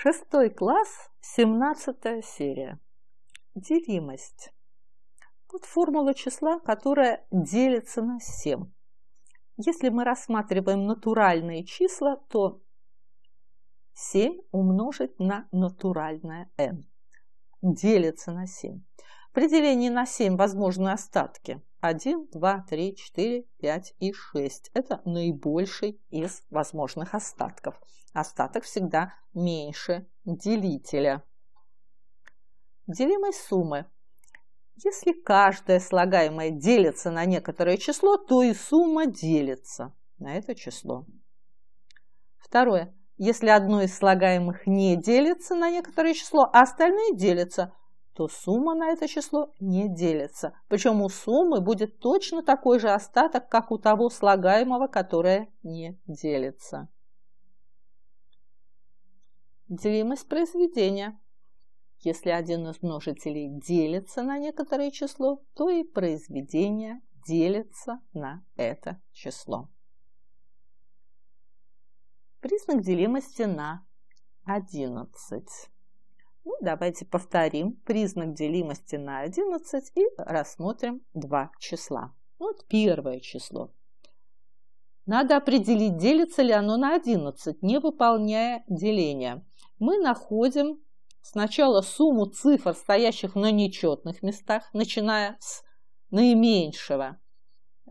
Шестой класс, семнадцатая серия. Делимость. Вот формула числа, которая делится на 7. Если мы рассматриваем натуральные числа, то 7 умножить на натуральное n делится на 7. При делении на 7 возможны остатки. 1, 2, 3, 4, 5 и 6. Это наибольший из возможных остатков. Остаток всегда меньше делителя. Делимой суммы. Если каждое слагаемое делится на некоторое число, то и сумма делится на это число. Второе. Если одно из слагаемых не делится на некоторое число, а остальные делятся – то сумма на это число не делится. Причем у суммы будет точно такой же остаток, как у того слагаемого, которое не делится. Делимость произведения. Если один из множителей делится на некоторое число, то и произведение делится на это число. Признак делимости на 11. Ну, давайте повторим признак делимости на 11 и рассмотрим два числа. Вот первое число. Надо определить, делится ли оно на 11, не выполняя деления. Мы находим сначала сумму цифр, стоящих на нечетных местах, начиная с наименьшего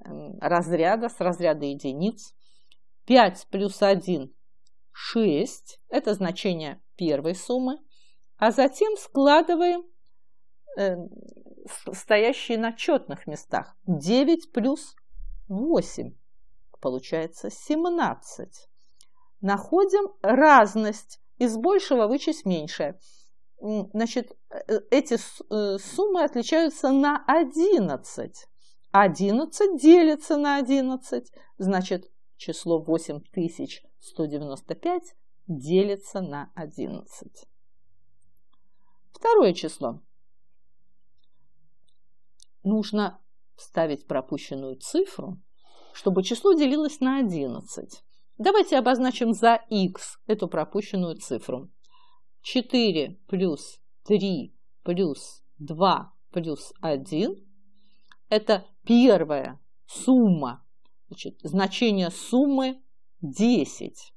эм, разряда, с разряда единиц. 5 плюс 1 – 6. Это значение первой суммы а затем складываем э, стоящие на четных местах. 9 плюс 8, получается 17. Находим разность. Из большего вычесть меньшее. Значит, э, эти э, суммы отличаются на 11. 11 делится на 11, значит, число 8195 делится на 11. Второе число. Нужно вставить пропущенную цифру, чтобы число делилось на 11. Давайте обозначим за x эту пропущенную цифру. 4 плюс 3 плюс 2 плюс 1 – это первая сумма, значит, значение суммы 10.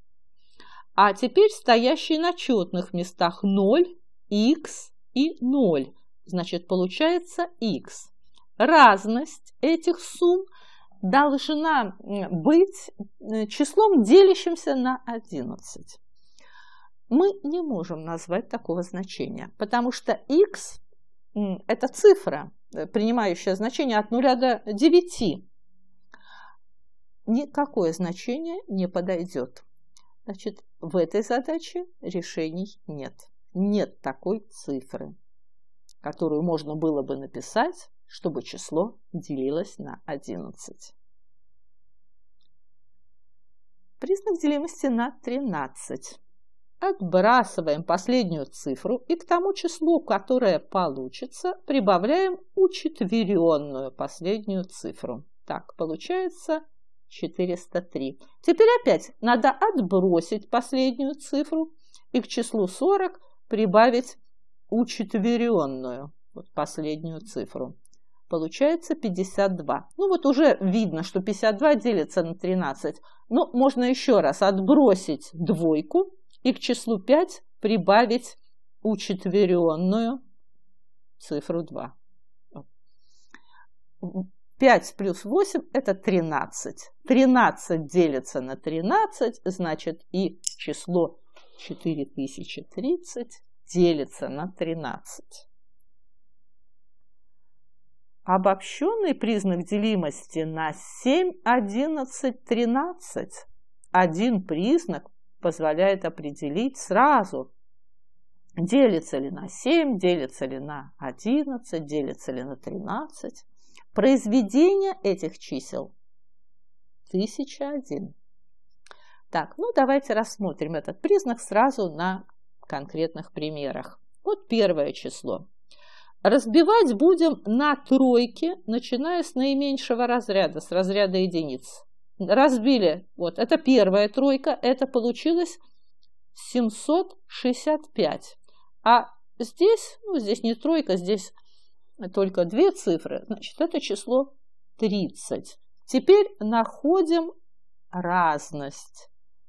А теперь стоящие на четных местах 0, x, и 0, значит получается x. Разность этих сумм должна быть э, числом, делящимся на 11. Мы не можем назвать такого значения, потому что x – это цифра, э, принимающая значение от 0 до 9. Никакое значение не подойдет. Значит, в этой задаче решений нет нет такой цифры, которую можно было бы написать, чтобы число делилось на 11. Признак делимости на 13. Отбрасываем последнюю цифру и к тому числу, которое получится, прибавляем учетверенную последнюю цифру. Так, получается 403. Теперь опять надо отбросить последнюю цифру и к числу 40 прибавить учетверенную, вот последнюю цифру. Получается 52. Ну вот уже видно, что 52 делится на 13. Но можно еще раз отбросить двойку и к числу 5 прибавить учетверенную цифру 2. 5 плюс 8 – это 13. 13 делится на 13, значит и число 4030 делится на 13. Обобщенный признак делимости на 7, 11, 13. Один признак позволяет определить сразу, делится ли на 7, делится ли на 11, делится ли на 13. Произведение этих чисел 1001. Так, ну давайте рассмотрим этот признак сразу на конкретных примерах. Вот первое число. Разбивать будем на тройки, начиная с наименьшего разряда, с разряда единиц. Разбили, вот, это первая тройка, это получилось 765. А здесь, ну, здесь не тройка, здесь только две цифры, значит, это число 30. Теперь находим разность.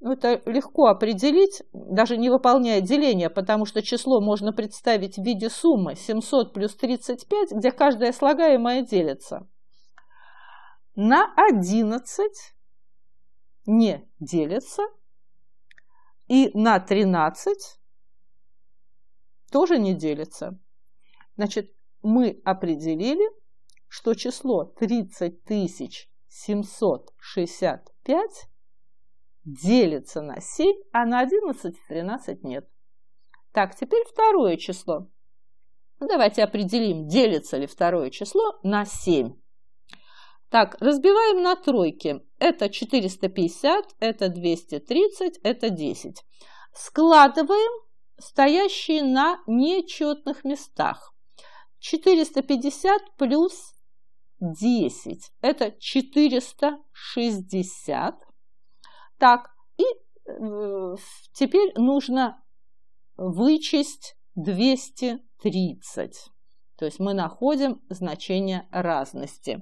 Ну, это легко определить, даже не выполняя деление, потому что число можно представить в виде суммы 700 плюс 35, где каждое слагаемое делится. На 11 не делится, и на 13 тоже не делится. Значит, мы определили, что число 30 765 делится на 7, а на 11 и 13 нет. Так, теперь второе число. Ну, давайте определим, делится ли второе число на 7. Так, разбиваем на тройки. Это 450, это 230, это 10. Складываем стоящие на нечетных местах. 450 плюс 10 – это 460 так, и э, теперь нужно вычесть 230. То есть мы находим значение разности.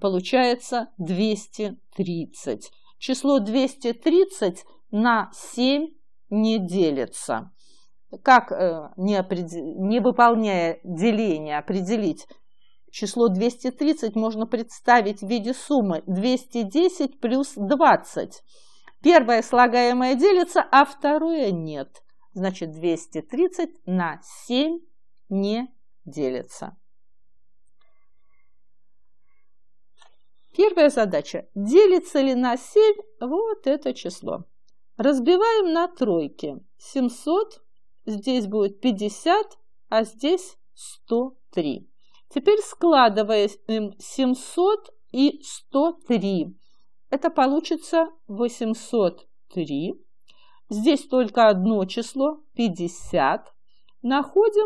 Получается 230. Число 230 на 7 не делится. Как, э, не, определ... не выполняя деление, определить число 230 можно представить в виде суммы 210 плюс 20. Первое слагаемое делится, а второе нет. Значит, 230 на 7 не делится. Первая задача. Делится ли на 7 вот это число? Разбиваем на тройки. 700, здесь будет 50, а здесь 103. Теперь складываем 700 и 103. Это получится 803. Здесь только одно число, 50. Находим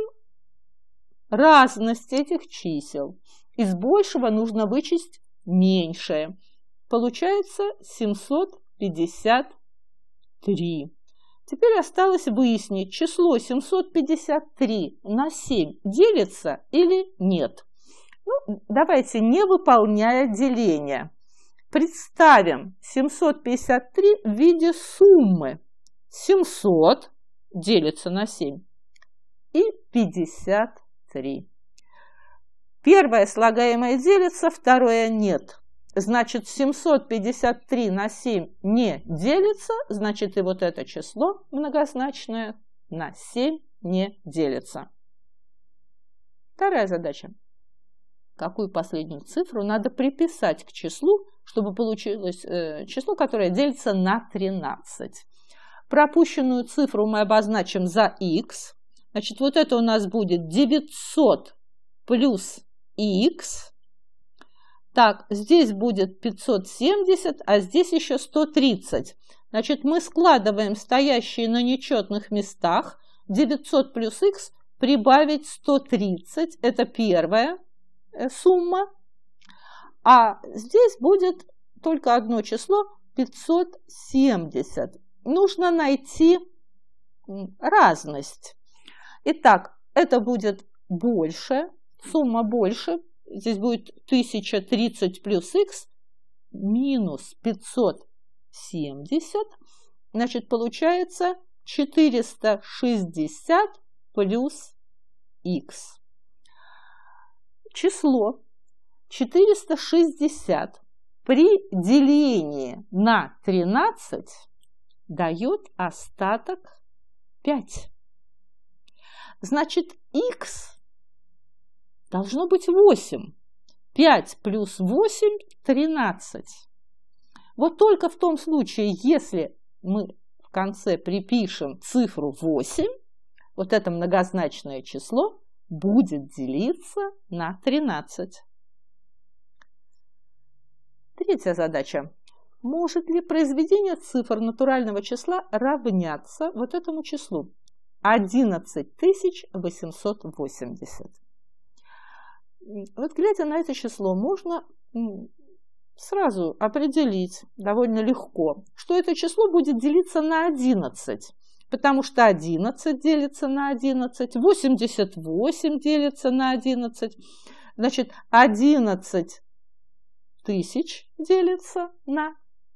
разность этих чисел. Из большего нужно вычесть меньшее. Получается 753. Теперь осталось выяснить, число 753 на 7 делится или нет. Ну, давайте, не выполняя деление. Представим 753 в виде суммы. 700 делится на 7 и 53. Первое слагаемое делится, второе нет. Значит, 753 на 7 не делится, значит, и вот это число многозначное на 7 не делится. Вторая задача. Какую последнюю цифру надо приписать к числу, чтобы получилось э, число, которое делится на 13. Пропущенную цифру мы обозначим за x. Значит, вот это у нас будет 900 плюс x. Так, здесь будет 570, а здесь еще 130. Значит, мы складываем стоящие на нечетных местах 900 плюс x прибавить 130. Это первая э, сумма. А здесь будет только одно число 570. Нужно найти разность. Итак, это будет больше, сумма больше. Здесь будет 1030 плюс x минус 570. Значит, получается 460 плюс x. Число 460 при делении на 13 дает остаток 5. Значит, x должно быть 8. 5 плюс 8 – 13. Вот только в том случае, если мы в конце припишем цифру 8, вот это многозначное число будет делиться на 13. Третья задача. Может ли произведение цифр натурального числа равняться вот этому числу? 11880. Вот глядя на это число, можно сразу определить довольно легко, что это число будет делиться на 11, потому что 11 делится на 11, 88 делится на 11. Значит, 11 тысяч делится на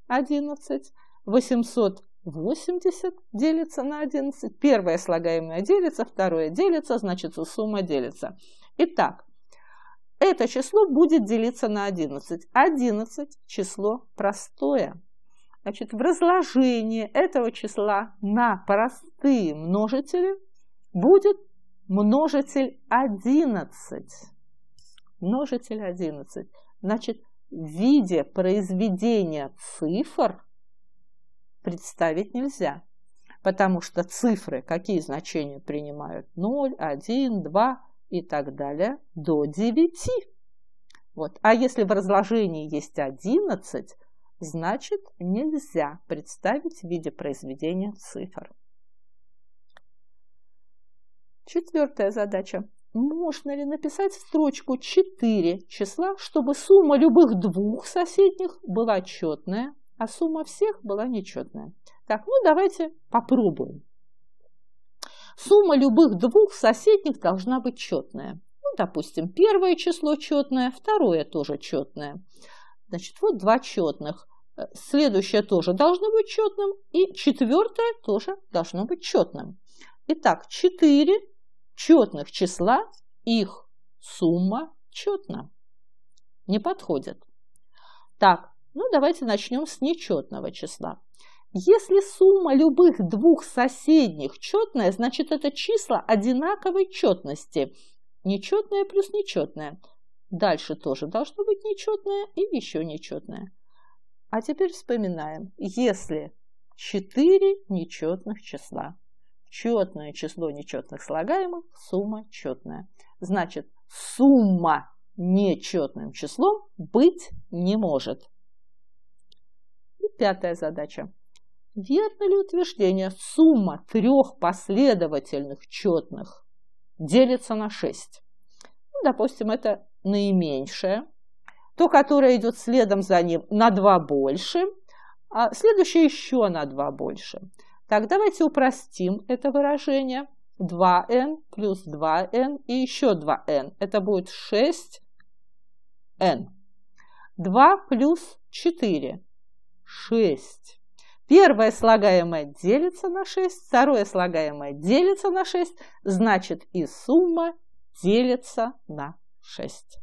11, 880 делится на 11, первое слагаемое делится, второе делится, значит сумма делится. Итак, это число будет делиться на 11. 11 число простое. Значит, в разложении этого числа на простые множители будет множитель 11. Множитель 11. Значит, в виде произведения цифр представить нельзя, потому что цифры, какие значения принимают 0, 1, 2 и так далее, до 9. Вот. А если в разложении есть 11, значит нельзя представить в виде произведения цифр. Четвертая задача. Можно ли написать в строчку 4 числа, чтобы сумма любых двух соседних была четная, а сумма всех была нечетная? Так, ну давайте попробуем. Сумма любых двух соседних должна быть четная. Ну, допустим, первое число четное, второе тоже четное. Значит, вот два четных. Э, следующее тоже должно быть четным, и четвертое тоже должно быть четным. Итак, 4 четных числа их сумма четна. Не подходит. Так, ну давайте начнем с нечетного числа. Если сумма любых двух соседних четная, значит это числа одинаковой четности. Нечетное плюс нечетное. Дальше тоже должно быть нечетное и еще нечетное. А теперь вспоминаем, если четыре нечетных числа. Четное число нечетных слагаемых – сумма четная. Значит, сумма нечетным числом быть не может. И пятая задача. Верно ли утверждение сумма трех последовательных четных делится на 6? Ну, допустим, это наименьшее, то, которое идет следом за ним на 2 больше, а следующее еще на 2 больше – так, давайте упростим это выражение. 2n плюс 2n и еще 2n. Это будет 6n. 2 плюс 4. 6. Первое слагаемое делится на 6, второе слагаемое делится на 6, значит и сумма делится на 6.